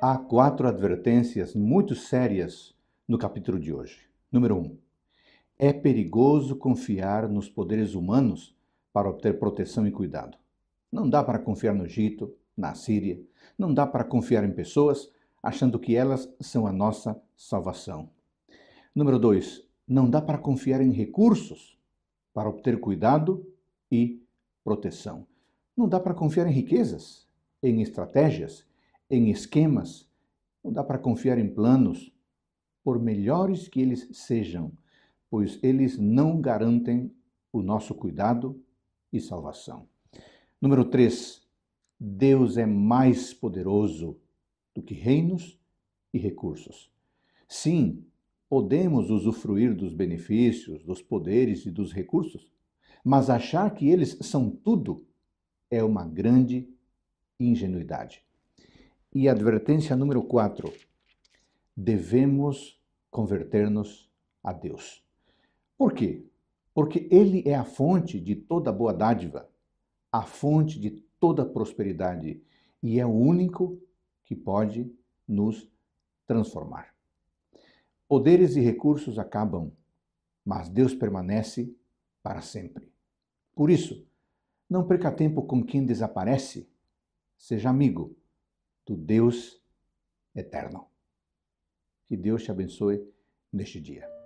há quatro advertências muito sérias no capítulo de hoje. Número 1. Um, é perigoso confiar nos poderes humanos para obter proteção e cuidado. Não dá para confiar no Egito, na Síria, não dá para confiar em pessoas achando que elas são a nossa salvação. Número 2. Não dá para confiar em recursos para obter cuidado e proteção. Não dá para confiar em riquezas, em estratégias, em esquemas, não dá para confiar em planos, por melhores que eles sejam, pois eles não garantem o nosso cuidado e salvação. Número 3. Deus é mais poderoso do que reinos e recursos. Sim, podemos usufruir dos benefícios, dos poderes e dos recursos, mas achar que eles são tudo é uma grande ingenuidade. E advertência número 4. Devemos converter-nos a Deus. Por quê? Porque Ele é a fonte de toda boa dádiva, a fonte de toda prosperidade e é o único que pode nos transformar. Poderes e recursos acabam, mas Deus permanece para sempre. Por isso, não perca tempo com quem desaparece. Seja amigo do Deus eterno. Que Deus te abençoe neste dia.